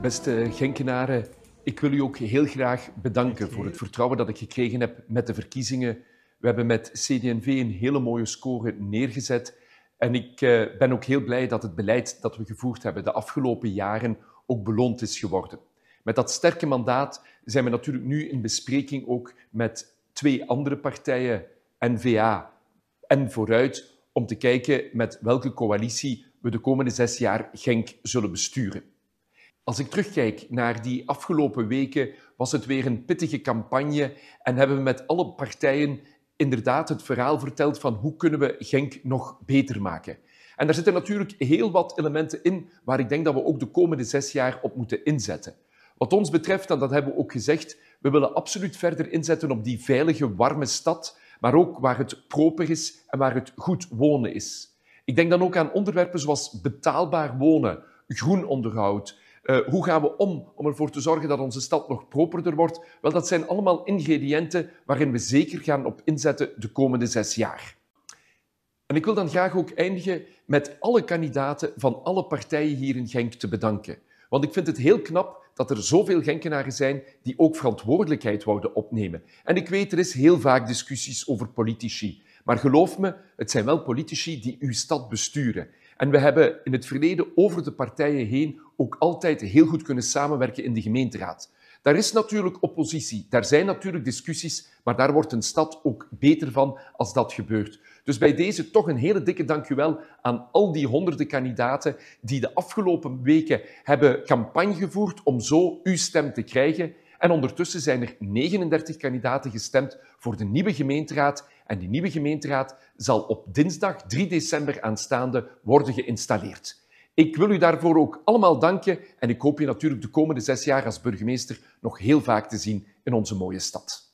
Beste Genkenaren, ik wil u ook heel graag bedanken voor het vertrouwen dat ik gekregen heb met de verkiezingen. We hebben met CD&V een hele mooie score neergezet. En ik eh, ben ook heel blij dat het beleid dat we gevoerd hebben de afgelopen jaren ook beloond is geworden. Met dat sterke mandaat zijn we natuurlijk nu in bespreking ook met twee andere partijen, NVA en Vooruit, om te kijken met welke coalitie we de komende zes jaar Genk zullen besturen. Als ik terugkijk naar die afgelopen weken, was het weer een pittige campagne en hebben we met alle partijen inderdaad het verhaal verteld van hoe kunnen we Genk nog beter maken. En daar zitten natuurlijk heel wat elementen in waar ik denk dat we ook de komende zes jaar op moeten inzetten. Wat ons betreft, en dat hebben we ook gezegd, we willen absoluut verder inzetten op die veilige, warme stad, maar ook waar het proper is en waar het goed wonen is. Ik denk dan ook aan onderwerpen zoals betaalbaar wonen, groen onderhoud, eh, hoe gaan we om om ervoor te zorgen dat onze stad nog properder wordt? Wel, dat zijn allemaal ingrediënten waarin we zeker gaan op inzetten de komende zes jaar. En ik wil dan graag ook eindigen met alle kandidaten van alle partijen hier in Genk te bedanken. Want ik vind het heel knap dat er zoveel Genkenaren zijn die ook verantwoordelijkheid wouden opnemen. En ik weet, er is heel vaak discussies over politici. Maar geloof me, het zijn wel politici die uw stad besturen. En we hebben in het verleden over de partijen heen ook altijd heel goed kunnen samenwerken in de gemeenteraad. Daar is natuurlijk oppositie, daar zijn natuurlijk discussies, maar daar wordt een stad ook beter van als dat gebeurt. Dus bij deze toch een hele dikke dankjewel aan al die honderden kandidaten die de afgelopen weken hebben campagne gevoerd om zo uw stem te krijgen. En ondertussen zijn er 39 kandidaten gestemd voor de nieuwe gemeenteraad. En die nieuwe gemeenteraad zal op dinsdag 3 december aanstaande worden geïnstalleerd. Ik wil u daarvoor ook allemaal danken en ik hoop je natuurlijk de komende zes jaar als burgemeester nog heel vaak te zien in onze mooie stad.